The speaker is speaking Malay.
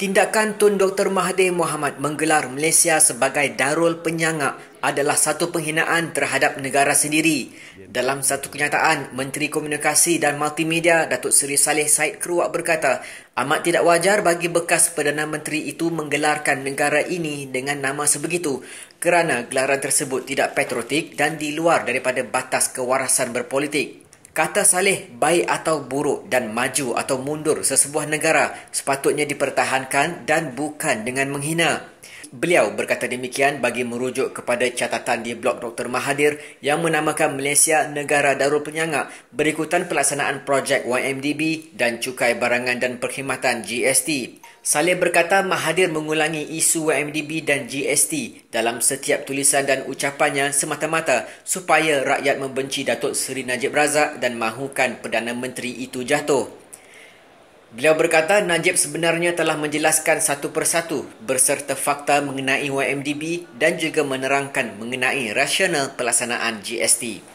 Tindakan Tun Dr. Mahathir Mohamad menggelar Malaysia sebagai darul penyangak adalah satu penghinaan terhadap negara sendiri. Dalam satu kenyataan, Menteri Komunikasi dan Multimedia Datuk Seri Saleh Said Keruak berkata, amat tidak wajar bagi bekas Perdana Menteri itu menggelarkan negara ini dengan nama sebegitu kerana gelaran tersebut tidak patriotik dan di luar daripada batas kewarasan berpolitik. Kata salih baik atau buruk dan maju atau mundur sesebuah negara sepatutnya dipertahankan dan bukan dengan menghina. Beliau berkata demikian bagi merujuk kepada catatan di blog Dr. Mahathir yang menamakan Malaysia negara darul penyangak berikutan pelaksanaan projek YMDB dan cukai barangan dan perkhidmatan GST. Saleh berkata Mahathir mengulangi isu YMDB dan GST dalam setiap tulisan dan ucapannya semata-mata supaya rakyat membenci Datuk Seri Najib Razak dan mahukan Perdana Menteri itu jatuh. Beliau berkata Najib sebenarnya telah menjelaskan satu persatu berserta fakta mengenai YMDB dan juga menerangkan mengenai rasional pelaksanaan GST.